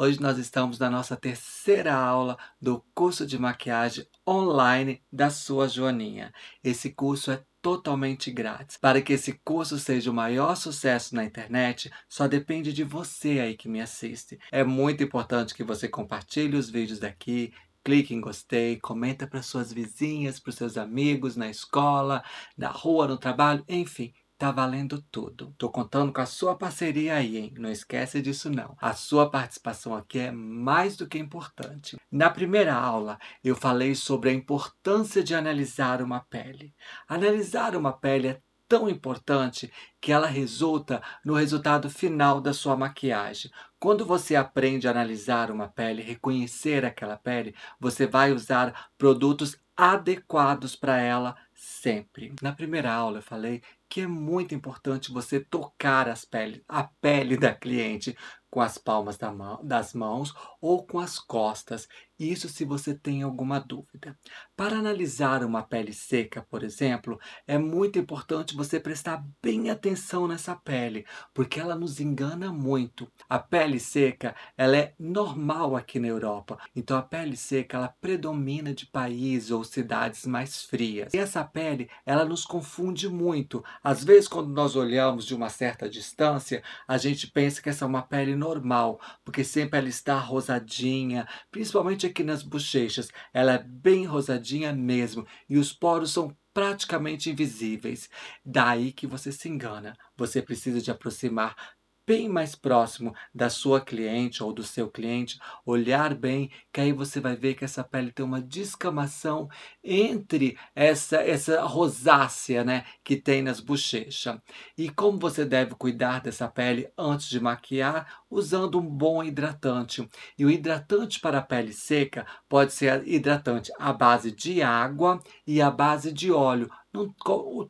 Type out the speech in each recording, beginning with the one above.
Hoje nós estamos na nossa terceira aula do curso de maquiagem online da sua Joaninha. Esse curso é totalmente grátis. Para que esse curso seja o maior sucesso na internet, só depende de você aí que me assiste. É muito importante que você compartilhe os vídeos daqui, clique em gostei, comenta para suas vizinhas, para seus amigos na escola, na rua, no trabalho, enfim, tá valendo tudo. Tô contando com a sua parceria aí, hein? Não esquece disso não. A sua participação aqui é mais do que importante. Na primeira aula, eu falei sobre a importância de analisar uma pele. Analisar uma pele é tão importante que ela resulta no resultado final da sua maquiagem. Quando você aprende a analisar uma pele, reconhecer aquela pele, você vai usar produtos adequados para ela sempre. Na primeira aula eu falei que é muito importante você tocar as pele, a pele da cliente com as palmas da mão, das mãos ou com as costas, isso se você tem alguma dúvida. Para analisar uma pele seca, por exemplo, é muito importante você prestar bem atenção nessa pele, porque ela nos engana muito. A pele seca, ela é normal aqui na Europa. Então a pele seca, ela predomina de países ou cidades mais frias. E essa pele, ela nos confunde muito, às vezes, quando nós olhamos de uma certa distância, a gente pensa que essa é uma pele normal, porque sempre ela está rosadinha, principalmente aqui nas bochechas. Ela é bem rosadinha mesmo e os poros são praticamente invisíveis. Daí que você se engana. Você precisa de aproximar bem mais próximo da sua cliente ou do seu cliente, olhar bem, que aí você vai ver que essa pele tem uma descamação entre essa essa rosácea, né, que tem nas bochechas. E como você deve cuidar dessa pele antes de maquiar? usando um bom hidratante. E o hidratante para a pele seca pode ser hidratante à base de água e à base de óleo.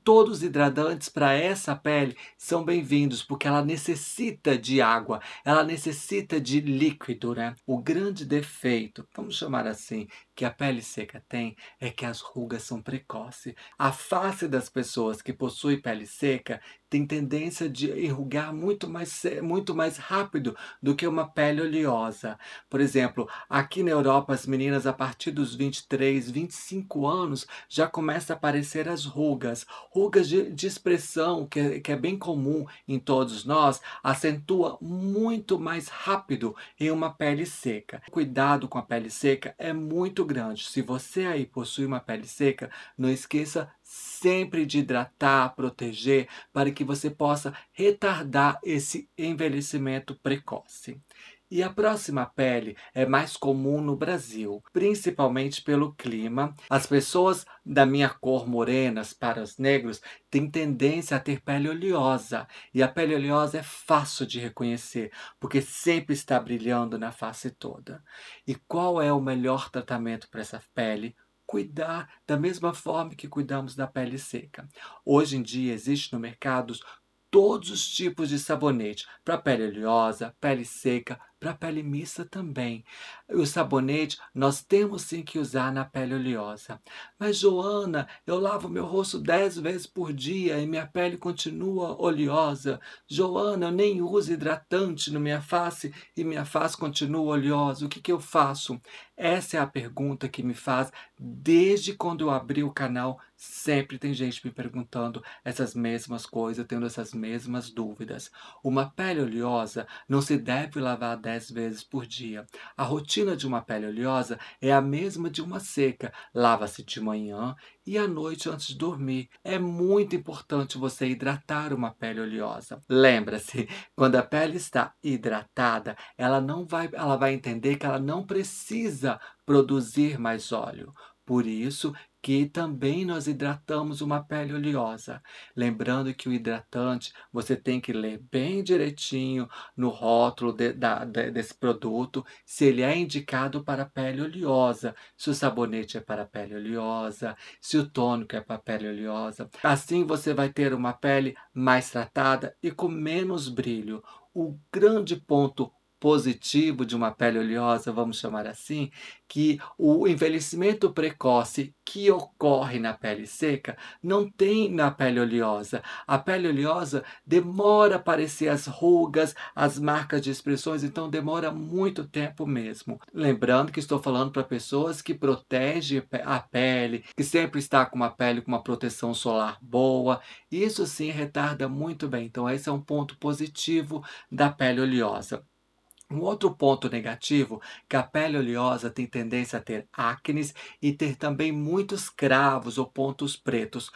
Todos os hidratantes para essa pele são bem-vindos, porque ela necessita de água, ela necessita de líquido, né? O grande defeito, vamos chamar assim, que a pele seca tem é que as rugas são precoces. A face das pessoas que possuem pele seca tem tendência de enrugar muito mais, muito mais rápido do que uma pele oleosa. Por exemplo, aqui na Europa, as meninas a partir dos 23, 25 anos já começam a aparecer as rugas. Rugas de, de expressão, que é, que é bem comum em todos nós, acentua muito mais rápido em uma pele seca. O cuidado com a pele seca é muito grande. Se você aí possui uma pele seca, não esqueça sempre de hidratar, proteger, para que você possa retardar esse envelhecimento precoce. E a próxima pele é mais comum no Brasil, principalmente pelo clima. As pessoas da minha cor morenas para os negros têm tendência a ter pele oleosa, e a pele oleosa é fácil de reconhecer, porque sempre está brilhando na face toda. E qual é o melhor tratamento para essa pele? cuidar da mesma forma que cuidamos da pele seca. Hoje em dia existe no mercado todos os tipos de sabonete, para pele oleosa, pele seca, para pele mista também. O sabonete nós temos sim que usar na pele oleosa. Mas Joana, eu lavo meu rosto dez vezes por dia e minha pele continua oleosa. Joana, eu nem uso hidratante na minha face e minha face continua oleosa. O que, que eu faço? Essa é a pergunta que me faz desde quando eu abri o canal Sempre tem gente me perguntando essas mesmas coisas, tendo essas mesmas dúvidas. Uma pele oleosa não se deve lavar 10 vezes por dia. A rotina de uma pele oleosa é a mesma de uma seca. Lava-se de manhã e à noite antes de dormir. É muito importante você hidratar uma pele oleosa. Lembra-se, quando a pele está hidratada, ela não vai, ela vai entender que ela não precisa produzir mais óleo. Por isso que também nós hidratamos uma pele oleosa. Lembrando que o hidratante você tem que ler bem direitinho no rótulo de, da, de, desse produto se ele é indicado para pele oleosa, se o sabonete é para pele oleosa, se o tônico é para pele oleosa. Assim você vai ter uma pele mais tratada e com menos brilho. O grande ponto positivo de uma pele oleosa, vamos chamar assim, que o envelhecimento precoce que ocorre na pele seca não tem na pele oleosa. A pele oleosa demora a aparecer as rugas, as marcas de expressões, então demora muito tempo mesmo. Lembrando que estou falando para pessoas que protegem a pele, que sempre está com uma pele com uma proteção solar boa. Isso sim retarda muito bem. Então esse é um ponto positivo da pele oleosa. Um outro ponto negativo, que a pele oleosa tem tendência a ter acnes e ter também muitos cravos ou pontos pretos,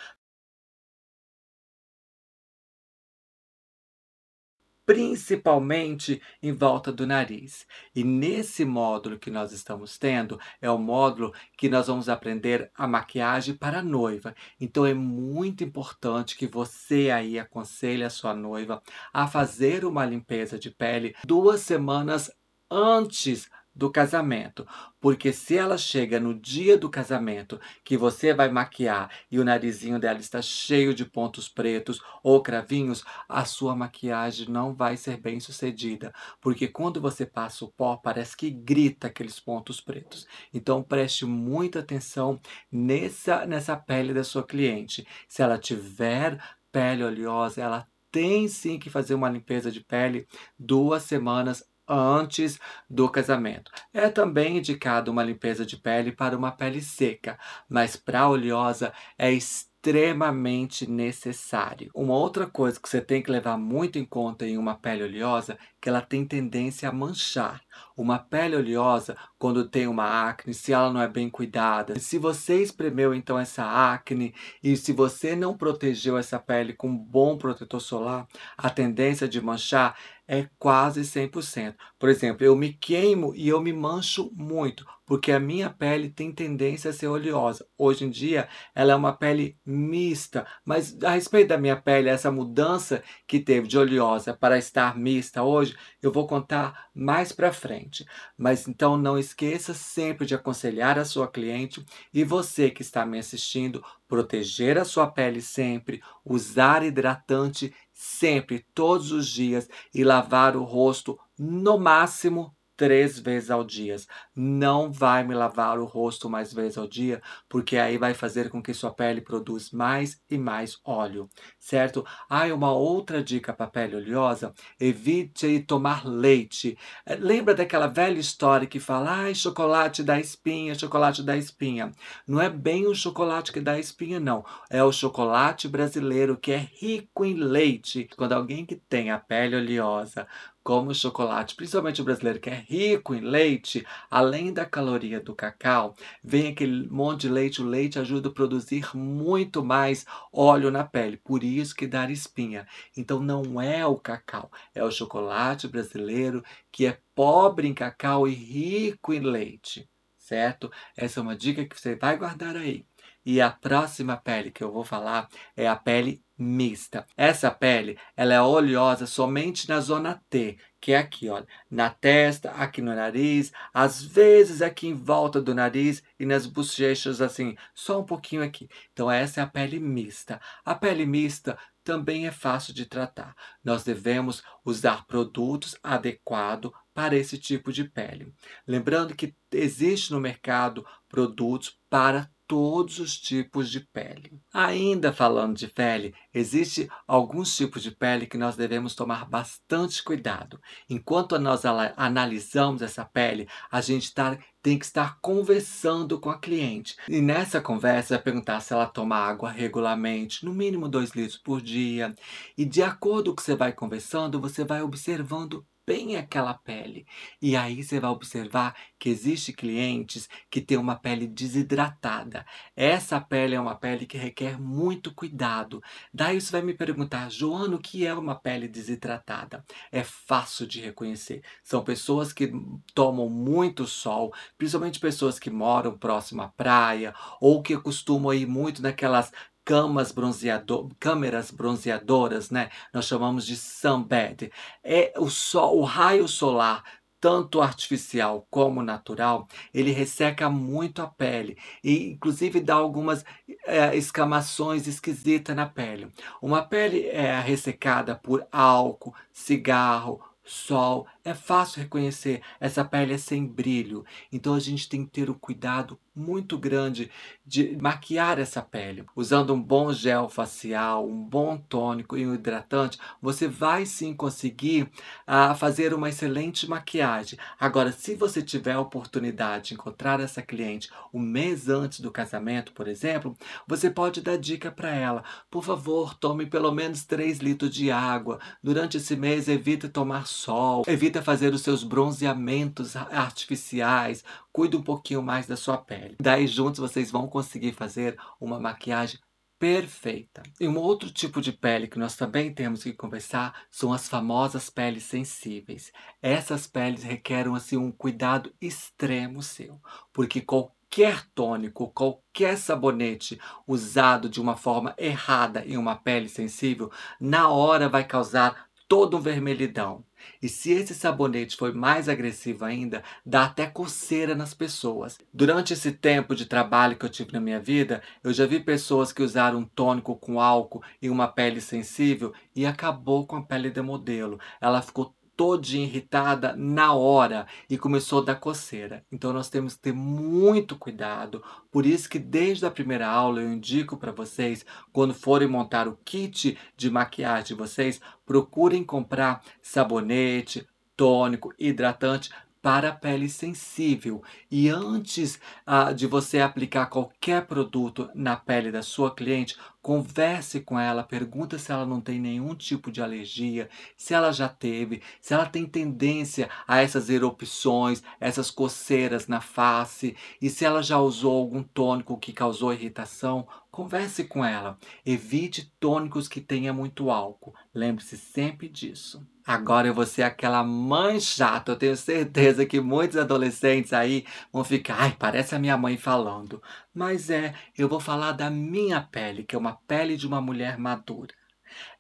principalmente em volta do nariz. E nesse módulo que nós estamos tendo, é o módulo que nós vamos aprender a maquiagem para a noiva. Então é muito importante que você aí aconselhe a sua noiva a fazer uma limpeza de pele duas semanas antes do casamento. Porque se ela chega no dia do casamento que você vai maquiar e o narizinho dela está cheio de pontos pretos ou cravinhos, a sua maquiagem não vai ser bem sucedida. Porque quando você passa o pó, parece que grita aqueles pontos pretos. Então preste muita atenção nessa, nessa pele da sua cliente. Se ela tiver pele oleosa, ela tem sim que fazer uma limpeza de pele duas semanas antes do casamento. É também indicado uma limpeza de pele para uma pele seca, mas para oleosa é extremamente necessário. Uma outra coisa que você tem que levar muito em conta em uma pele oleosa é que ela tem tendência a manchar. Uma pele oleosa, quando tem uma acne, se ela não é bem cuidada, se você espremeu então essa acne e se você não protegeu essa pele com um bom protetor solar, a tendência de manchar é quase 100%. Por exemplo, eu me queimo e eu me mancho muito, porque a minha pele tem tendência a ser oleosa. Hoje em dia, ela é uma pele mista, mas a respeito da minha pele, essa mudança que teve de oleosa para estar mista hoje, eu vou contar mais para frente. Mas então não esqueça sempre de aconselhar a sua cliente e você que está me assistindo, proteger a sua pele sempre, usar hidratante sempre, todos os dias, e lavar o rosto no máximo três vezes ao dia. Não vai me lavar o rosto mais vezes ao dia, porque aí vai fazer com que sua pele produz mais e mais óleo, certo? Ah, e uma outra dica para pele oleosa, evite tomar leite. Eh, lembra daquela velha história que fala, ai, ah, chocolate dá espinha, chocolate dá espinha. Não é bem o chocolate que dá espinha, não. É o chocolate brasileiro que é rico em leite. Quando alguém que tem a pele oleosa como o chocolate, principalmente o brasileiro que é rico em leite, além da caloria do cacau, vem aquele monte de leite, o leite ajuda a produzir muito mais óleo na pele, por isso que dá espinha. Então não é o cacau, é o chocolate brasileiro que é pobre em cacau e rico em leite, certo? Essa é uma dica que você vai guardar aí. E a próxima pele que eu vou falar é a pele mista. Essa pele, ela é oleosa somente na zona T, que é aqui, olha, na testa, aqui no nariz, às vezes aqui em volta do nariz e nas bochechas, assim, só um pouquinho aqui. Então, essa é a pele mista. A pele mista também é fácil de tratar. Nós devemos usar produtos adequados para esse tipo de pele. Lembrando que existe no mercado produtos para todos os tipos de pele. Ainda falando de pele, existe alguns tipos de pele que nós devemos tomar bastante cuidado. Enquanto nós analisamos essa pele, a gente está tem que estar conversando com a cliente. E nessa conversa, perguntar se ela toma água regularmente, no mínimo 2 litros por dia. E de acordo com o que você vai conversando, você vai observando bem aquela pele. E aí você vai observar que existe clientes que têm uma pele desidratada. Essa pele é uma pele que requer muito cuidado. Daí você vai me perguntar, Joana, o que é uma pele desidratada? É fácil de reconhecer. São pessoas que tomam muito sol, principalmente pessoas que moram próximo à praia ou que costumam ir muito naquelas camas bronzeador, câmeras bronzeadoras, né? Nós chamamos de sunbed. É o sol, o raio solar tanto artificial como natural, ele resseca muito a pele e, inclusive, dá algumas é, escamações esquisitas na pele. Uma pele é, ressecada por álcool, cigarro, sol. É fácil reconhecer, essa pele é sem brilho. Então a gente tem que ter o cuidado muito grande de maquiar essa pele. Usando um bom gel facial, um bom tônico e um hidratante, você vai sim conseguir uh, fazer uma excelente maquiagem. Agora, se você tiver a oportunidade de encontrar essa cliente um mês antes do casamento, por exemplo, você pode dar dica para ela. Por favor, tome pelo menos 3 litros de água. Durante esse mês, evita tomar sol, evita fazer os seus bronzeamentos artificiais, cuida um pouquinho mais da sua pele. Daí juntos vocês vão conseguir fazer uma maquiagem perfeita. E um outro tipo de pele que nós também temos que conversar são as famosas peles sensíveis. Essas peles requerem assim um cuidado extremo seu, porque qualquer tônico, qualquer sabonete usado de uma forma errada em uma pele sensível, na hora vai causar todo vermelhidão. E se esse sabonete foi mais agressivo ainda, dá até coceira nas pessoas. Durante esse tempo de trabalho que eu tive na minha vida, eu já vi pessoas que usaram um tônico com álcool e uma pele sensível e acabou com a pele de modelo. Ela ficou toda irritada na hora e começou a dar coceira. Então nós temos que ter muito cuidado. Por isso que desde a primeira aula eu indico para vocês, quando forem montar o kit de maquiagem de vocês, procurem comprar sabonete, tônico, hidratante, para a pele sensível. E antes ah, de você aplicar qualquer produto na pele da sua cliente, converse com ela, pergunta se ela não tem nenhum tipo de alergia, se ela já teve, se ela tem tendência a essas erupções, essas coceiras na face e se ela já usou algum tônico que causou irritação. Converse com ela. Evite tônicos que tenha muito álcool. Lembre-se sempre disso. Agora eu vou ser aquela mãe chata. Eu tenho certeza que muitos adolescentes aí vão ficar, ai, parece a minha mãe falando. Mas é, eu vou falar da minha pele, que é uma pele de uma mulher madura.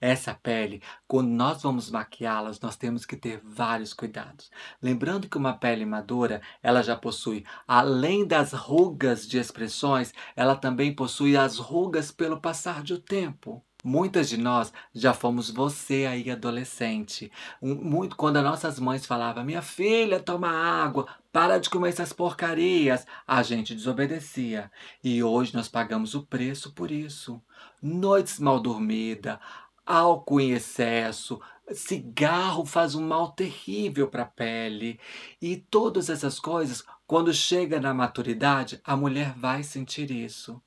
Essa pele, quando nós vamos maquiá-las, nós temos que ter vários cuidados. Lembrando que uma pele madura, ela já possui, além das rugas de expressões, ela também possui as rugas pelo passar do tempo. Muitas de nós já fomos você aí adolescente. Um, muito quando as nossas mães falavam: "Minha filha, toma água, para de comer essas porcarias", a gente desobedecia. E hoje nós pagamos o preço por isso. Noites mal dormida, álcool em excesso, cigarro faz um mal terrível para a pele. E todas essas coisas, quando chega na maturidade, a mulher vai sentir isso.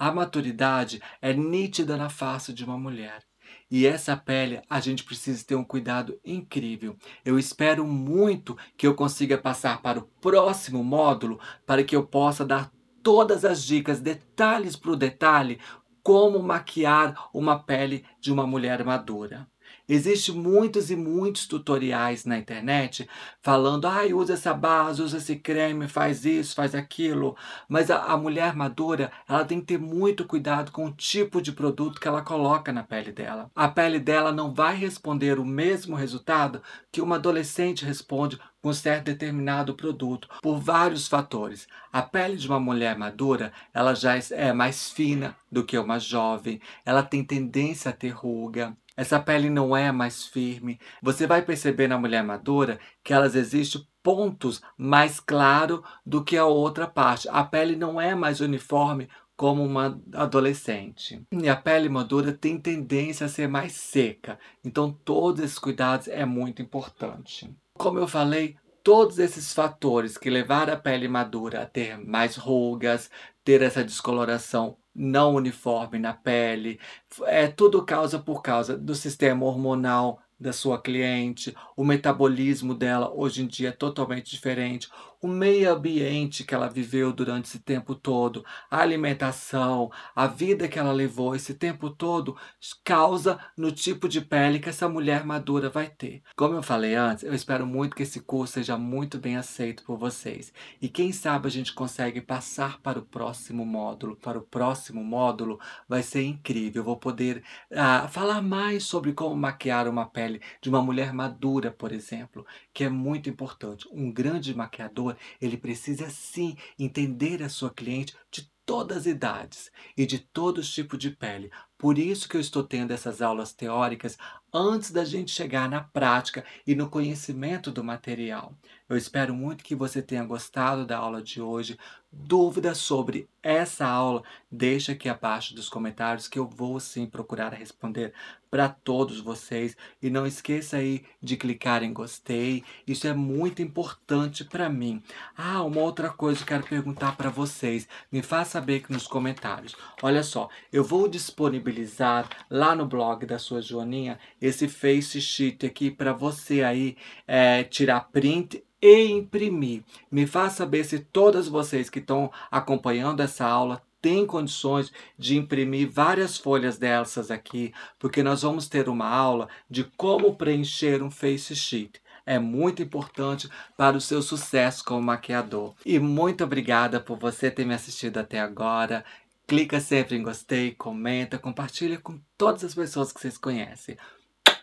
A maturidade é nítida na face de uma mulher. E essa pele a gente precisa ter um cuidado incrível. Eu espero muito que eu consiga passar para o próximo módulo para que eu possa dar todas as dicas, detalhes o detalhe, como maquiar uma pele de uma mulher madura. Existem muitos e muitos tutoriais na internet falando, ai, ah, usa essa base, usa esse creme, faz isso, faz aquilo. Mas a, a mulher madura, ela tem que ter muito cuidado com o tipo de produto que ela coloca na pele dela. A pele dela não vai responder o mesmo resultado que uma adolescente responde com certo determinado produto, por vários fatores. A pele de uma mulher madura, ela já é, é mais fina do que uma jovem, ela tem tendência a ter ruga, essa pele não é mais firme. Você vai perceber na mulher madura que elas existem pontos mais claros do que a outra parte. A pele não é mais uniforme como uma adolescente. E a pele madura tem tendência a ser mais seca, então todos esses cuidados é muito importante. Como eu falei, todos esses fatores que levaram a pele madura a ter mais rugas, ter essa descoloração não uniforme na pele. É tudo causa por causa do sistema hormonal da sua cliente, o metabolismo dela hoje em dia é totalmente diferente, o meio ambiente que ela viveu durante esse tempo todo, a alimentação, a vida que ela levou esse tempo todo, causa no tipo de pele que essa mulher madura vai ter. Como eu falei antes, eu espero muito que esse curso seja muito bem aceito por vocês. E quem sabe a gente consegue passar para o próximo módulo. Para o próximo módulo vai ser incrível. Eu vou poder ah, falar mais sobre como maquiar uma pele de uma mulher madura, por exemplo, que é muito importante. Um grande maquiador ele precisa sim entender a sua cliente de todas as idades e de todo tipo de pele. Por isso que eu estou tendo essas aulas teóricas antes da gente chegar na prática e no conhecimento do material. Eu espero muito que você tenha gostado da aula de hoje. Dúvidas sobre essa aula, deixa aqui abaixo dos comentários que eu vou sim procurar responder para todos vocês. E não esqueça aí de clicar em gostei, isso é muito importante para mim. Ah, uma outra coisa que quero perguntar para vocês, me faça saber aqui nos comentários. Olha só, eu vou disponibilizar lá no blog da sua Joaninha esse face sheet aqui para você aí é, tirar print e imprimir. Me faz saber se todas vocês que estão acompanhando essa aula têm condições de imprimir várias folhas dessas aqui, porque nós vamos ter uma aula de como preencher um face sheet é muito importante para o seu sucesso como maquiador. E muito obrigada por você ter me assistido até agora. Clica sempre em gostei, comenta, compartilha com todas as pessoas que vocês conhecem.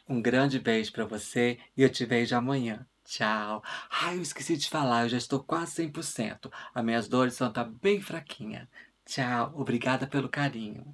Um grande beijo para você e eu te vejo amanhã. Tchau. Ai, eu esqueci de falar, eu já estou quase 100%. As minhas dores só tá bem fraquinha. Tchau. Obrigada pelo carinho.